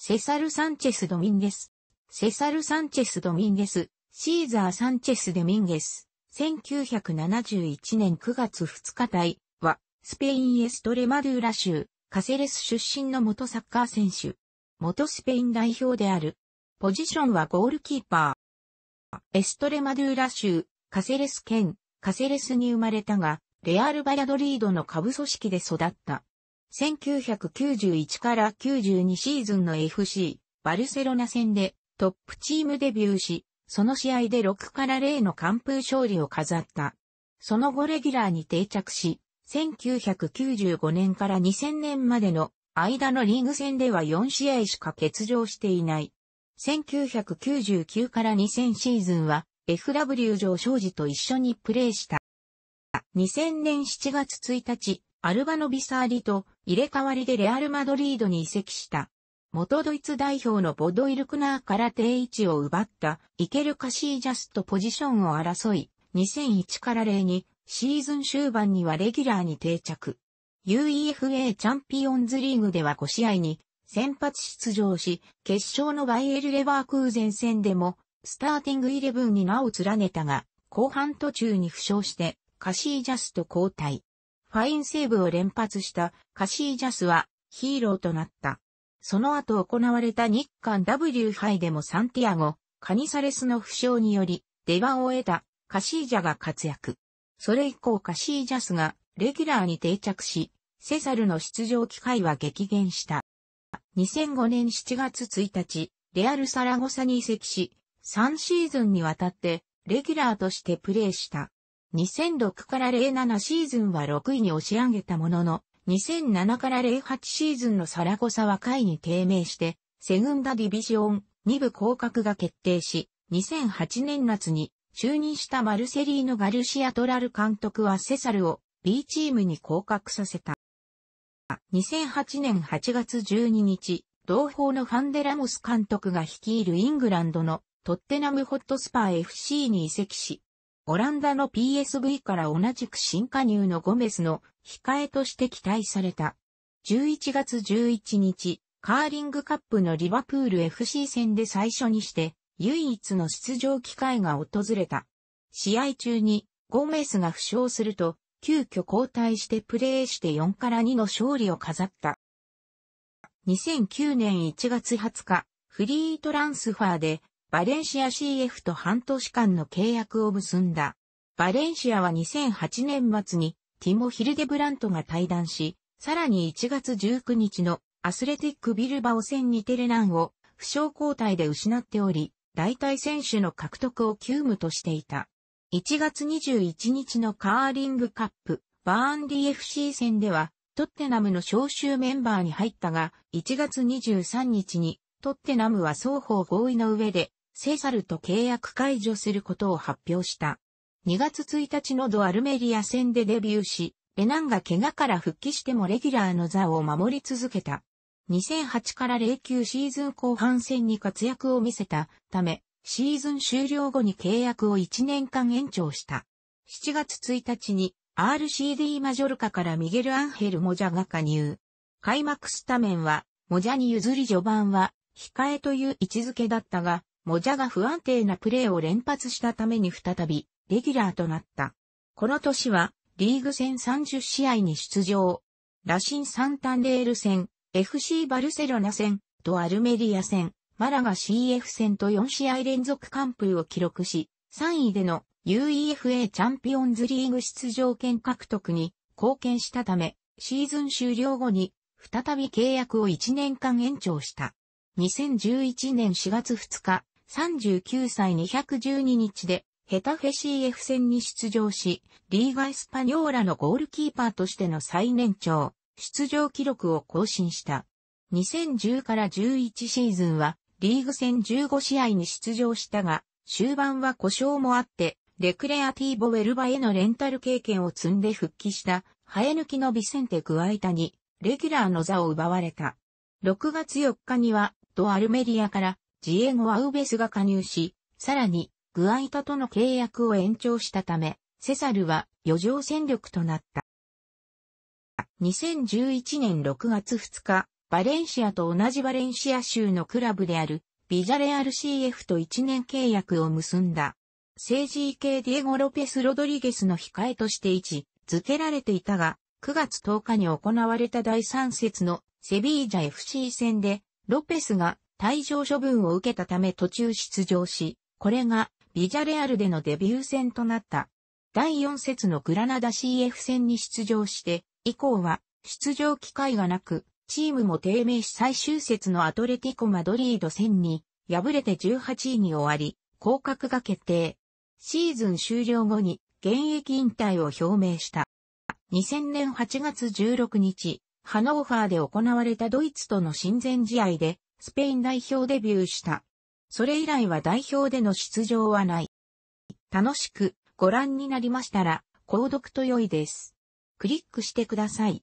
セサル・サンチェス・ドミンゲス。セサル・サンチェス・ドミンゲス、シーザー・サンチェス・デミンゲス。1971年9月2日対は、スペイン・エストレマドゥーラ州、カセレス出身の元サッカー選手。元スペイン代表である。ポジションはゴールキーパー。エストレマドゥーラ州、カセレス県、カセレスに生まれたが、レアル・バヤドリードの下部組織で育った。1991から92シーズンの FC、バルセロナ戦でトップチームデビューし、その試合で6から0の完封勝利を飾った。その後レギュラーに定着し、1995年から2000年までの間のリーグ戦では4試合しか欠場していない。1999から2000シーズンは FW 上昇時と一緒にプレーした。2000年7月1日、アルバノビサーリと入れ替わりでレアル・マドリードに移籍した。元ドイツ代表のボドイルクナーから定位置を奪ったイケル・カシージャストポジションを争い、2001から0にシーズン終盤にはレギュラーに定着。UEFA チャンピオンズリーグでは5試合に先発出場し、決勝のバイエル・レバークーゼン戦でもスターティングイレブンに名を連ねたが、後半途中に負傷してカシージャスト交代。ファインセーブを連発したカシージャスはヒーローとなった。その後行われた日韓 W 杯でもサンティアゴ、カニサレスの負傷により出番を得たカシージャが活躍。それ以降カシージャスがレギュラーに定着し、セサルの出場機会は激減した。2005年7月1日、レアルサラゴサに移籍し、3シーズンにわたってレギュラーとしてプレーした。2006から07シーズンは6位に押し上げたものの、2007から08シーズンのサラゴサは下位に低迷して、セグンダディビジョン2部降格が決定し、2008年夏に就任したマルセリーノ・ガルシア・トラル監督はセサルを B チームに降格させた。2008年8月12日、同胞のファンデラモス監督が率いるイングランドのトッテナムホットスパー FC に移籍し、オランダの PSV から同じく新加入のゴメスの控えとして期待された。11月11日、カーリングカップのリバプール FC 戦で最初にして、唯一の出場機会が訪れた。試合中に、ゴメスが負傷すると、急遽交代してプレーして4から2の勝利を飾った。2009年1月20日、フリートランスファーでバレンシア CF と半年間の契約を結んだ。バレンシアは2008年末にティモ・ヒルデブラントが対談し、さらに1月19日のアスレティックビルバオ戦にテレランを負傷交代で失っており、代替選手の獲得を急務としていた。1月21日のカーリングカップ、バーンディ FC 戦では、トッテナムの招集メンバーに入ったが、1月23日に、トッテナムは双方合意の上で、セサルと契約解除することを発表した。2月1日のドアルメリア戦でデビューし、ベナンが怪我から復帰してもレギュラーの座を守り続けた。2008から09シーズン後半戦に活躍を見せたため、シーズン終了後に契約を1年間延長した。7月1日に RCD マジョルカからミゲル・アンヘル・モジャが加入。開幕スタメンは、モジャに譲り序盤は、控えという位置づけだったが、モジャが不安定なプレーを連発したために再び、レギュラーとなった。この年は、リーグ戦30試合に出場。ラシン・サンタンレール戦、FC バルセロナ戦、とアルメリア戦、マラガ CF 戦と4試合連続完封を記録し、3位での UEFA チャンピオンズリーグ出場権獲得に貢献したため、シーズン終了後に再び契約を1年間延長した。2011年4月2日、39歳212日で、ヘタフェ CF 戦に出場し、リーガ・エスパニョーラのゴールキーパーとしての最年長、出場記録を更新した。2010から11シーズンは、リーグ戦15試合に出場したが、終盤は故障もあって、レクレアティーボウェルバへのレンタル経験を積んで復帰した、生え抜きのビセンテ・グアイタに、レギュラーの座を奪われた。6月4日には、ドアルメリアからジエゴ・アウベスが加入し、さらに、グアイタとの契約を延長したため、セサルは余剰戦力となった。2011年6月2日、バレンシアと同じバレンシア州のクラブであるビジャレアル CF と1年契約を結んだ。政治系ディエゴ・ロペス・ロドリゲスの控えとして位置付けられていたが、9月10日に行われた第3節のセビージャ FC 戦で、ロペスが退場処分を受けたため途中出場し、これがビジャレアルでのデビュー戦となった。第4節のグラナダ CF 戦に出場して、以降は出場機会がなく、チームも低迷し最終節のアトレティコ・マドリード戦に敗れて18位に終わり、降格が決定。シーズン終了後に現役引退を表明した。2000年8月16日、ハノーファーで行われたドイツとの親善試合でスペイン代表デビューした。それ以来は代表での出場はない。楽しくご覧になりましたら、購読と良いです。クリックしてください。